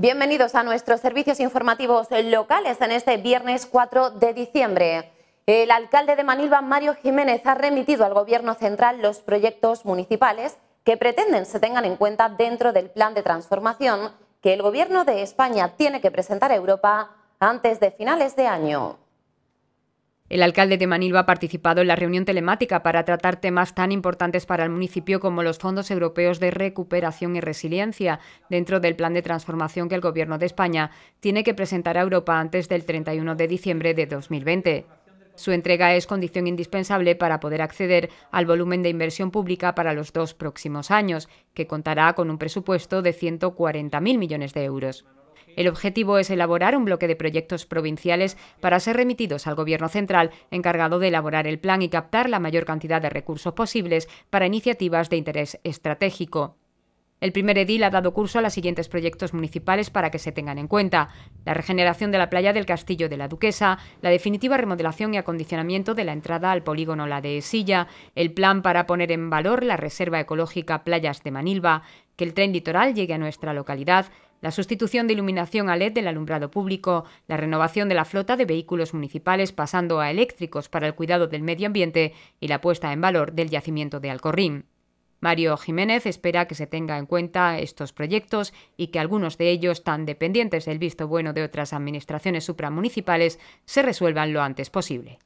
Bienvenidos a nuestros servicios informativos locales en este viernes 4 de diciembre. El alcalde de Manilva, Mario Jiménez, ha remitido al Gobierno central los proyectos municipales que pretenden se tengan en cuenta dentro del plan de transformación que el Gobierno de España tiene que presentar a Europa antes de finales de año. El alcalde de Manilva ha participado en la reunión telemática para tratar temas tan importantes para el municipio como los fondos europeos de recuperación y resiliencia dentro del plan de transformación que el Gobierno de España tiene que presentar a Europa antes del 31 de diciembre de 2020. Su entrega es condición indispensable para poder acceder al volumen de inversión pública para los dos próximos años, que contará con un presupuesto de 140.000 millones de euros. El objetivo es elaborar un bloque de proyectos provinciales para ser remitidos al Gobierno central, encargado de elaborar el plan y captar la mayor cantidad de recursos posibles para iniciativas de interés estratégico. El primer edil ha dado curso a los siguientes proyectos municipales para que se tengan en cuenta. La regeneración de la playa del Castillo de la Duquesa, la definitiva remodelación y acondicionamiento de la entrada al polígono La de Esilla, el plan para poner en valor la Reserva Ecológica Playas de Manilva, que el tren litoral llegue a nuestra localidad, la sustitución de iluminación a LED del alumbrado público, la renovación de la flota de vehículos municipales pasando a eléctricos para el cuidado del medio ambiente y la puesta en valor del yacimiento de Alcorrín. Mario Jiménez espera que se tenga en cuenta estos proyectos y que algunos de ellos, tan dependientes del visto bueno de otras administraciones supramunicipales, se resuelvan lo antes posible.